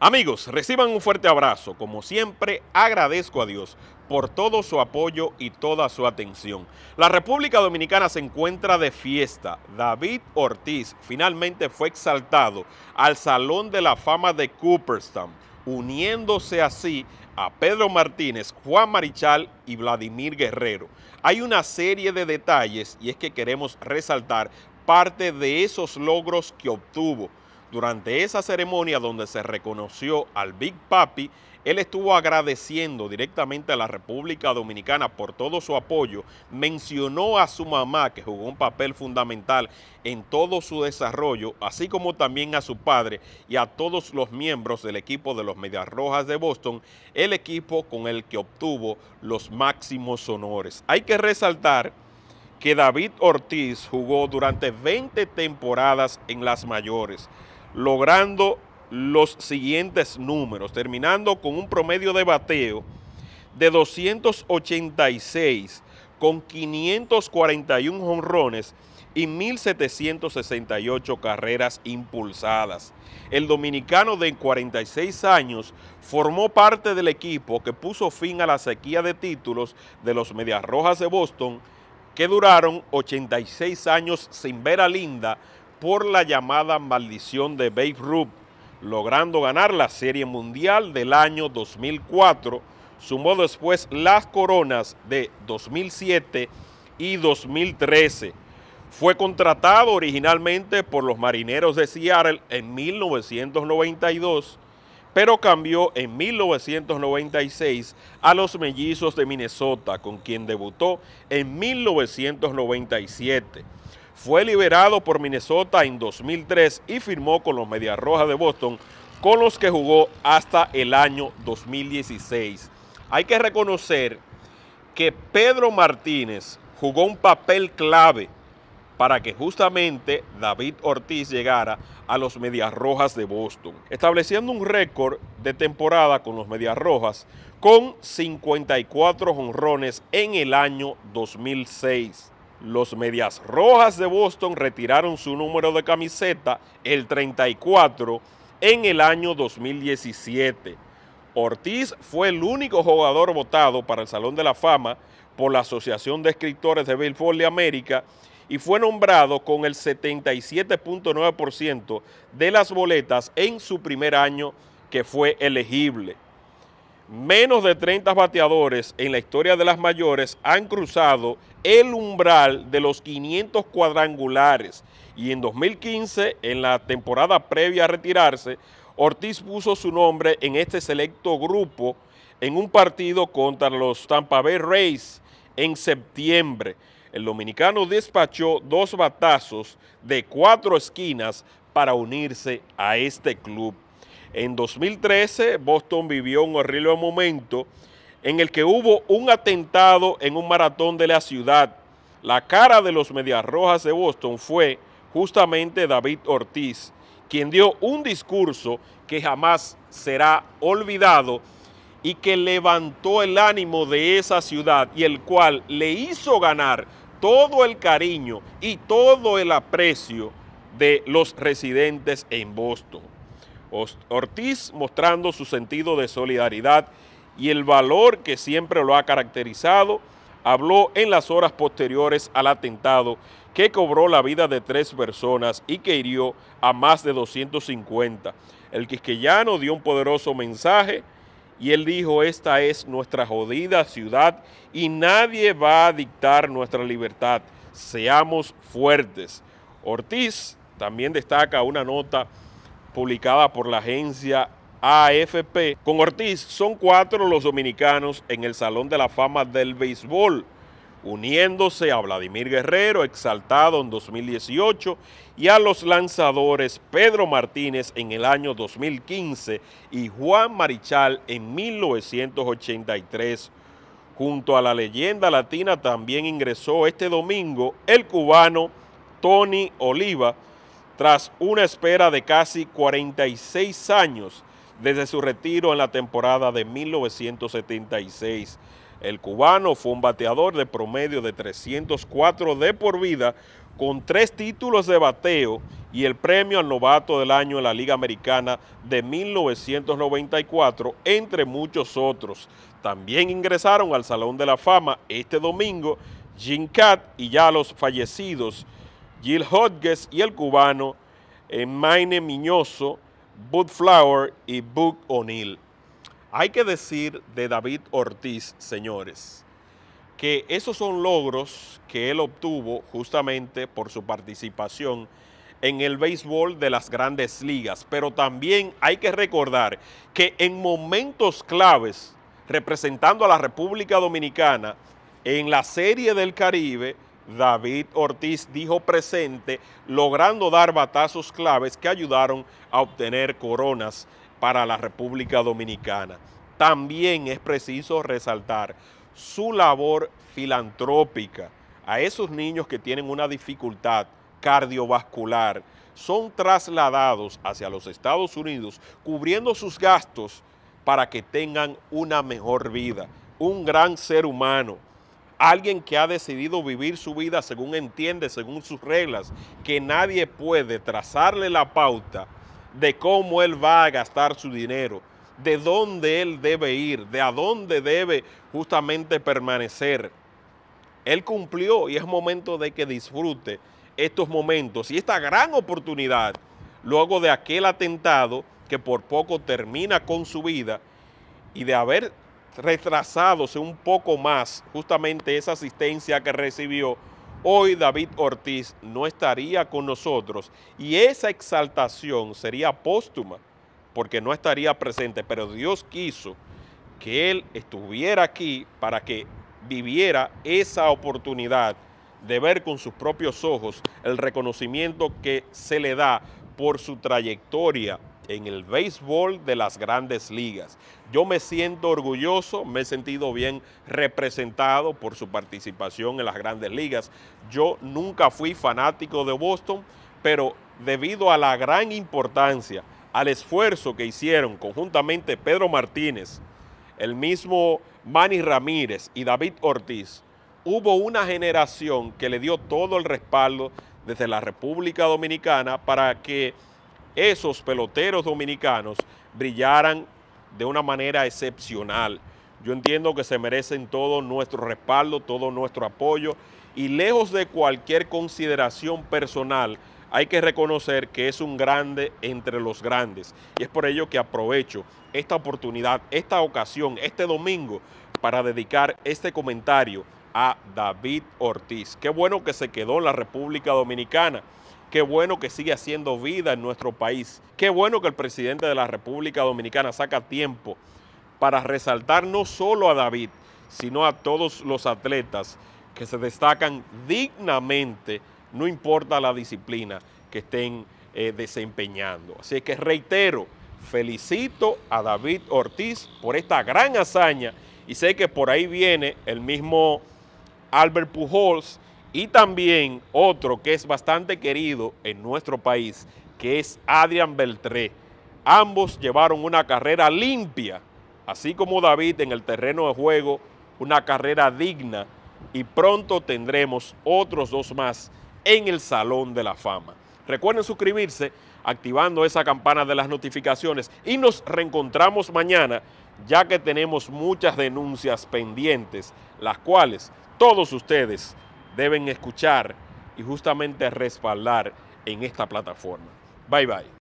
Amigos, reciban un fuerte abrazo. Como siempre, agradezco a Dios por todo su apoyo y toda su atención. La República Dominicana se encuentra de fiesta. David Ortiz finalmente fue exaltado al Salón de la Fama de Cooperstown, uniéndose así a Pedro Martínez, Juan Marichal y Vladimir Guerrero. Hay una serie de detalles y es que queremos resaltar parte de esos logros que obtuvo durante esa ceremonia donde se reconoció al Big Papi, él estuvo agradeciendo directamente a la República Dominicana por todo su apoyo, mencionó a su mamá que jugó un papel fundamental en todo su desarrollo, así como también a su padre y a todos los miembros del equipo de los Medias Rojas de Boston, el equipo con el que obtuvo los máximos honores. Hay que resaltar que David Ortiz jugó durante 20 temporadas en las mayores logrando los siguientes números, terminando con un promedio de bateo de 286 con 541 jonrones y 1.768 carreras impulsadas. El dominicano de 46 años formó parte del equipo que puso fin a la sequía de títulos de los Medias Rojas de Boston, que duraron 86 años sin ver a Linda por la llamada maldición de Babe Ruth, logrando ganar la Serie Mundial del año 2004. Sumó después las coronas de 2007 y 2013. Fue contratado originalmente por los Marineros de Seattle en 1992, pero cambió en 1996 a los Mellizos de Minnesota, con quien debutó en 1997. Fue liberado por Minnesota en 2003 y firmó con los Medias Rojas de Boston, con los que jugó hasta el año 2016. Hay que reconocer que Pedro Martínez jugó un papel clave para que justamente David Ortiz llegara a los Medias Rojas de Boston, estableciendo un récord de temporada con los Medias Rojas con 54 honrones en el año 2006 los Medias Rojas de Boston retiraron su número de camiseta, el 34, en el año 2017. Ortiz fue el único jugador votado para el Salón de la Fama por la Asociación de Escritores de Béisbol de América y fue nombrado con el 77.9% de las boletas en su primer año que fue elegible menos de 30 bateadores en la historia de las mayores han cruzado el umbral de los 500 cuadrangulares y en 2015, en la temporada previa a retirarse, Ortiz puso su nombre en este selecto grupo en un partido contra los Tampa Bay Rays en septiembre. El dominicano despachó dos batazos de cuatro esquinas para unirse a este club. En 2013, Boston vivió un horrible momento en el que hubo un atentado en un maratón de la ciudad. La cara de los Medias Rojas de Boston fue justamente David Ortiz, quien dio un discurso que jamás será olvidado y que levantó el ánimo de esa ciudad y el cual le hizo ganar todo el cariño y todo el aprecio de los residentes en Boston. Ortiz mostrando su sentido de solidaridad y el valor que siempre lo ha caracterizado, habló en las horas posteriores al atentado que cobró la vida de tres personas y que hirió a más de 250. El quisqueyano dio un poderoso mensaje y él dijo, esta es nuestra jodida ciudad y nadie va a dictar nuestra libertad. Seamos fuertes. Ortiz también destaca una nota publicada por la agencia AFP. Con Ortiz son cuatro los dominicanos en el Salón de la Fama del Béisbol, uniéndose a Vladimir Guerrero, exaltado en 2018, y a los lanzadores Pedro Martínez en el año 2015 y Juan Marichal en 1983. Junto a la leyenda latina también ingresó este domingo el cubano Tony Oliva, tras una espera de casi 46 años desde su retiro en la temporada de 1976. El cubano fue un bateador de promedio de 304 de por vida, con tres títulos de bateo y el premio al novato del año en la Liga Americana de 1994, entre muchos otros. También ingresaron al Salón de la Fama este domingo Jim Cat y ya los fallecidos Gil Hodges y el cubano eh, Maine Miñoso, Bud Flower y Buck O'Neill. Hay que decir de David Ortiz, señores, que esos son logros que él obtuvo justamente por su participación en el béisbol de las grandes ligas, pero también hay que recordar que en momentos claves, representando a la República Dominicana en la Serie del Caribe, David Ortiz dijo presente, logrando dar batazos claves que ayudaron a obtener coronas para la República Dominicana. También es preciso resaltar su labor filantrópica a esos niños que tienen una dificultad cardiovascular. Son trasladados hacia los Estados Unidos cubriendo sus gastos para que tengan una mejor vida. Un gran ser humano alguien que ha decidido vivir su vida según entiende, según sus reglas, que nadie puede trazarle la pauta de cómo él va a gastar su dinero, de dónde él debe ir, de a dónde debe justamente permanecer. Él cumplió y es momento de que disfrute estos momentos y esta gran oportunidad luego de aquel atentado que por poco termina con su vida y de haber retrasándose un poco más justamente esa asistencia que recibió, hoy David Ortiz no estaría con nosotros y esa exaltación sería póstuma porque no estaría presente, pero Dios quiso que él estuviera aquí para que viviera esa oportunidad de ver con sus propios ojos el reconocimiento que se le da por su trayectoria en el béisbol de las grandes ligas. Yo me siento orgulloso, me he sentido bien representado por su participación en las grandes ligas. Yo nunca fui fanático de Boston, pero debido a la gran importancia, al esfuerzo que hicieron conjuntamente Pedro Martínez, el mismo Manny Ramírez y David Ortiz, hubo una generación que le dio todo el respaldo desde la República Dominicana para que esos peloteros dominicanos brillaran de una manera excepcional. Yo entiendo que se merecen todo nuestro respaldo, todo nuestro apoyo y lejos de cualquier consideración personal, hay que reconocer que es un grande entre los grandes. Y es por ello que aprovecho esta oportunidad, esta ocasión, este domingo, para dedicar este comentario a David Ortiz. Qué bueno que se quedó en la República Dominicana. Qué bueno que sigue haciendo vida en nuestro país. Qué bueno que el presidente de la República Dominicana saca tiempo para resaltar no solo a David, sino a todos los atletas que se destacan dignamente, no importa la disciplina que estén eh, desempeñando. Así que reitero, felicito a David Ortiz por esta gran hazaña y sé que por ahí viene el mismo Albert Pujols y también otro que es bastante querido en nuestro país, que es Adrian Beltré. Ambos llevaron una carrera limpia, así como David en el terreno de juego, una carrera digna y pronto tendremos otros dos más en el Salón de la Fama. Recuerden suscribirse activando esa campana de las notificaciones y nos reencontramos mañana ya que tenemos muchas denuncias pendientes, las cuales todos ustedes deben escuchar y justamente respaldar en esta plataforma. Bye bye.